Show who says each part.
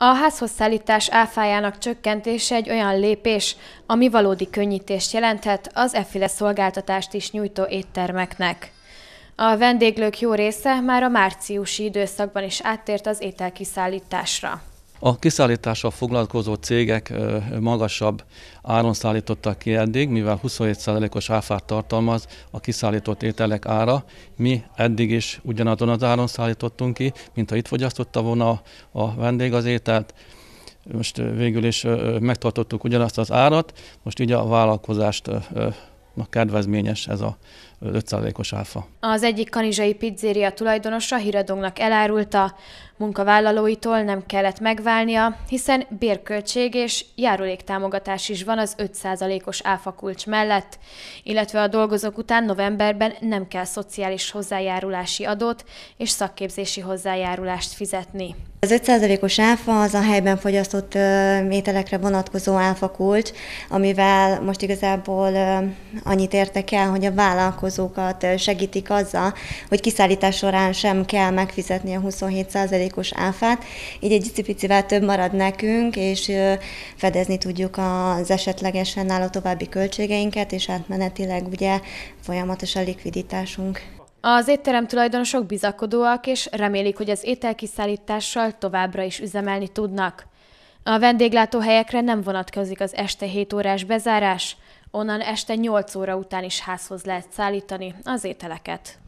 Speaker 1: A házhoz szállítás áfájának csökkentése egy olyan lépés, ami valódi könnyítést jelenthet az efféle szolgáltatást is nyújtó éttermeknek. A vendéglők jó része már a márciusi időszakban is áttért az ételkiszállításra.
Speaker 2: A kiszállítással foglalkozó cégek magasabb áron szállítottak ki eddig, mivel 27%-os áfát tartalmaz a kiszállított ételek ára. Mi eddig is ugyanazon az áron szállítottunk ki, mint ha itt fogyasztotta volna a vendég az ételt. Most végül is megtartottuk ugyanazt az árat, most így a vállalkozást kedvezményes ez a 5%-os áfa.
Speaker 1: Az egyik kanizsai pizzéria tulajdonosa híradónak elárulta, Munkavállalóitól nem kellett megválnia, hiszen bérköltség és járuléktámogatás is van az 5%-os áfakulcs mellett, illetve a dolgozók után novemberben nem kell szociális hozzájárulási adót és szakképzési hozzájárulást fizetni.
Speaker 3: Az 5%-os áfa az a helyben fogyasztott ételekre vonatkozó áfakulcs, amivel most igazából annyit értek el, hogy a vállalkozókat segítik azzal, hogy kiszállítás során sem kell megfizetni a 27 százalékos áfát, így egy icipicivel több marad nekünk, és fedezni tudjuk az esetlegesen fennálló további költségeinket, és átmenetileg ugye folyamatos a likviditásunk. Az étterem
Speaker 1: tulajdonosok bizakodóak, és remélik, hogy az ételkiszállítással továbbra is üzemelni tudnak. A vendéglátóhelyekre nem vonatkozik az este 7 órás bezárás, onnan este 8 óra után is házhoz lehet szállítani az ételeket.